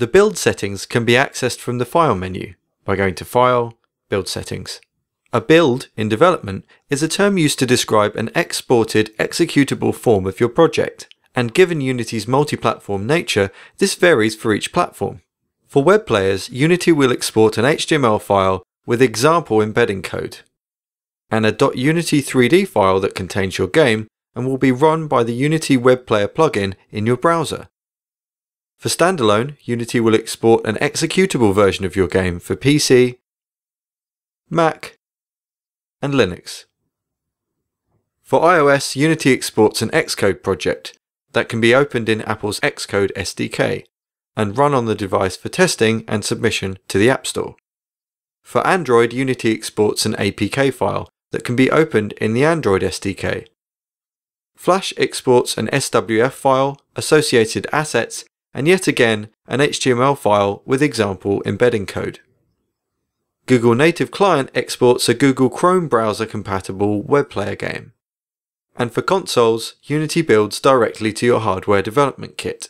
The build settings can be accessed from the File menu by going to File, Build Settings. A build in development is a term used to describe an exported executable form of your project, and given Unity's multi-platform nature, this varies for each platform. For web players, Unity will export an HTML file with example embedding code, and a .unity3d file that contains your game and will be run by the Unity Web Player plugin in your browser for standalone, Unity will export an executable version of your game for PC, Mac, and Linux. For iOS, Unity exports an Xcode project that can be opened in Apple's Xcode SDK and run on the device for testing and submission to the App Store. For Android, Unity exports an APK file that can be opened in the Android SDK. Flash exports an SWF file, associated assets, and yet again an HTML file with example embedding code. Google Native Client exports a Google Chrome browser compatible web player game. And for consoles, Unity builds directly to your hardware development kit.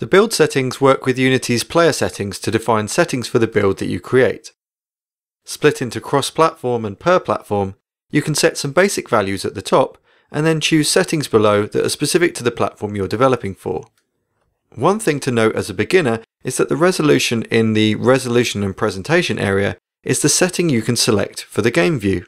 The build settings work with Unity's player settings to define settings for the build that you create. Split into cross-platform and per-platform, you can set some basic values at the top and then choose settings below that are specific to the platform you're developing for. One thing to note as a beginner is that the resolution in the resolution and presentation area is the setting you can select for the game view.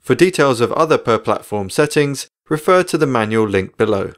For details of other per platform settings, refer to the manual linked below.